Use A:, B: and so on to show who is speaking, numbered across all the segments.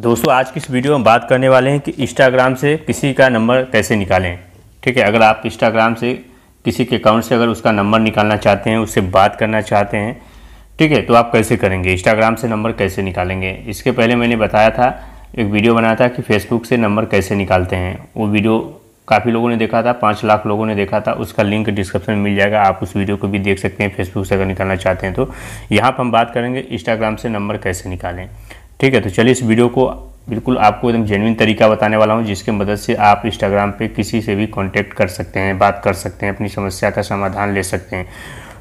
A: दोस्तों आज की इस वीडियो में बात करने वाले हैं कि इंस्टाग्राम से किसी का नंबर कैसे निकालें ठीक है अगर आप इंस्टाग्राम से किसी के अकाउंट से अगर उसका नंबर निकालना चाहते हैं उससे बात करना चाहते हैं ठीक है तो आप कैसे करेंगे इंस्टाग्राम से नंबर कैसे निकालेंगे इसके पहले मैंने बताया था एक वीडियो बनाया था कि फेसबुक से नंबर कैसे निकालते हैं वो वीडियो काफ़ी लोगों ने देखा था पाँच लाख लोगों ने देखा था उसका लिंक डिस्क्रिप्शन में मिल जाएगा आप उस वीडियो को भी देख सकते हैं फेसबुक से अगर निकालना चाहते हैं तो यहाँ पर हम बात करेंगे इंस्टाग्राम से नंबर कैसे निकालें ठीक है तो चलिए इस वीडियो को बिल्कुल आपको एकदम जेनविन तरीका बताने वाला हूँ जिसके मदद से आप इंस्टाग्राम पे किसी से भी कांटेक्ट कर सकते हैं बात कर सकते हैं अपनी समस्या का समाधान ले सकते हैं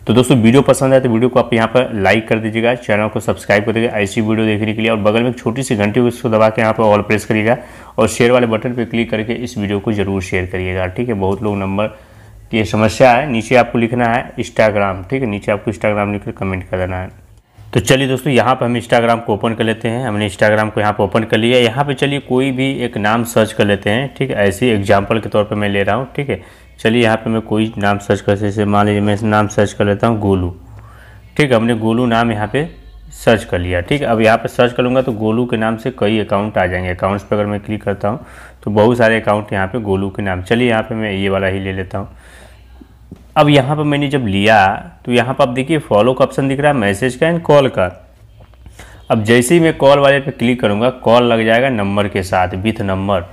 A: तो दोस्तों वीडियो पसंद आए तो वीडियो को आप यहाँ पर लाइक कर दीजिएगा चैनल को सब्सक्राइब कर दीजिएगा ऐसी वीडियो देखने के लिए और बगल में एक छोटी सी घंटी उसको दबा के यहाँ पर ऑल प्रेस करिएगा और शेयर वाले बटन पर क्लिक करके इस वीडियो को जरूर शेयर करिएगा ठीक है बहुत लोग नंबर ये समस्या है नीचे आपको लिखना है इंस्टाग्राम ठीक है नीचे आपको इंस्टाग्राम लिखकर कमेंट कर देना है तो चलिए दोस्तों यहाँ पर हम इंस्टाग्राम को ओपन कर लेते हैं हमने इंस्टाग्राम को यहाँ पर ओपन कर लिया यहाँ पर चलिए कोई भी एक नाम सर्च कर लेते हैं ठीक है ऐसे एग्जाम्पल के तौर पर मैं ले रहा हूँ ठीक है चलिए यहाँ पर मैं कोई नाम सर्च कर जैसे मान लीजिए मैं नाम सर्च कर लेता हूँ गोलू ठीक है हमने गोलू नाम यहाँ पर सर्च कर लिया ठीक अब यहाँ पर सर्च करूँगा तो गोलू के नाम से कई अकाउंट आ जाएंगे अकाउंट्स पर अगर मैं क्लिक करता हूँ तो बहुत सारे अकाउंट यहाँ पे गोलू के नाम चलिए यहाँ पे मैं ये वाला ही ले लेता हूँ अब यहाँ पर मैंने जब लिया तो यहाँ पर आप देखिए फॉलो का ऑप्शन दिख रहा है मैसेज का एंड कॉल का अब जैसे ही मैं कॉल वाले पे क्लिक करूँगा कॉल लग जाएगा नंबर के साथ विथ नंबर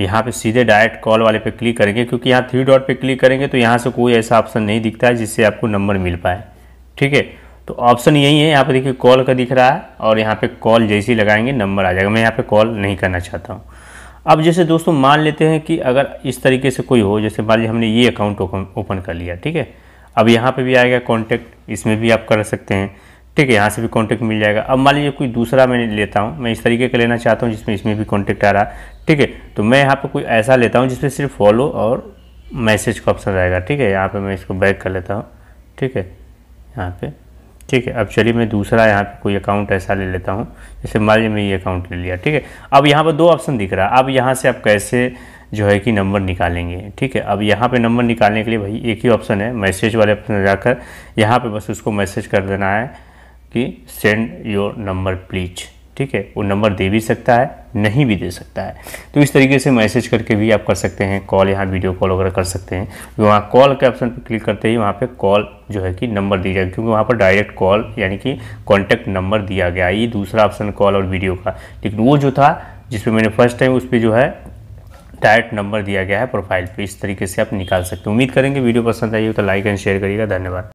A: यहाँ पे सीधे डायरेक्ट कॉल वाले पे क्लिक करेंगे क्योंकि यहाँ थ्री डॉट पे क्लिक करेंगे तो यहाँ से कोई ऐसा ऑप्शन नहीं दिखता है जिससे आपको नंबर मिल पाए ठीक है तो ऑप्शन यही है यहाँ पे देखिए कॉल का दिख रहा है और यहाँ पे कॉल जैसे ही लगाएंगे नंबर आ जाएगा मैं यहाँ पे कॉल नहीं करना चाहता हूँ अब जैसे दोस्तों मान लेते हैं कि अगर इस तरीके से कोई हो जैसे मान लीजिए हमने ये अकाउंट ओपन कर लिया ठीक है अब यहाँ पे भी आएगा कॉन्टैक्ट इसमें भी आप कर सकते हैं ठीक है यहाँ से भी कॉन्टैक्ट मिल जाएगा अब मान लीजिए कोई दूसरा मैं लेता हूँ मैं इस तरीके का लेना चाहता हूँ जिसमें इसमें भी कॉन्टैक्ट आ रहा है ठीक है तो मैं यहाँ पर कोई ऐसा लेता हूँ जिसमें सिर्फ फॉलो और मैसेज का ऑप्शन रहेगा ठीक है यहाँ पर मैं इसको बैक कर लेता हूँ ठीक है यहाँ पर ठीक है अब चलिए मैं दूसरा यहाँ पे कोई अकाउंट ऐसा ले लेता हूँ जैसे मान लीजिए मैं ये अकाउंट ले लिया ठीक है अब यहाँ पर दो ऑप्शन दिख रहा है अब यहाँ से आप कैसे जो है कि नंबर निकालेंगे ठीक है अब यहाँ पे नंबर निकालने के लिए भाई एक ही ऑप्शन है मैसेज वाले ऑप्शन में जाकर यहाँ पे बस उसको मैसेज कर देना है कि सेंड योर नंबर प्लीज ठीक है वो नंबर दे भी सकता है नहीं भी दे सकता है तो इस तरीके से मैसेज करके भी आप कर सकते हैं कॉल यहाँ वीडियो कॉल वगैरह कर सकते हैं वहाँ कॉल के ऑप्शन पर क्लिक करते ही वहाँ पे कॉल जो है कि नंबर दिया जाएगा क्योंकि वहाँ पर डायरेक्ट कॉल यानी कि कॉन्टैक्ट नंबर दिया गया ये दूसरा ऑप्शन कॉल और वीडियो का लेकिन वो जो था जिसमें मैंने फर्स्ट टाइम उस पर जो है डायरेक्ट नंबर दिया गया है प्रोफाइल पर इस तरीके से आप निकाल सकते हैं उम्मीद करेंगे वीडियो पसंद आई हो तो लाइक एंड शेयर करिएगा धन्यवाद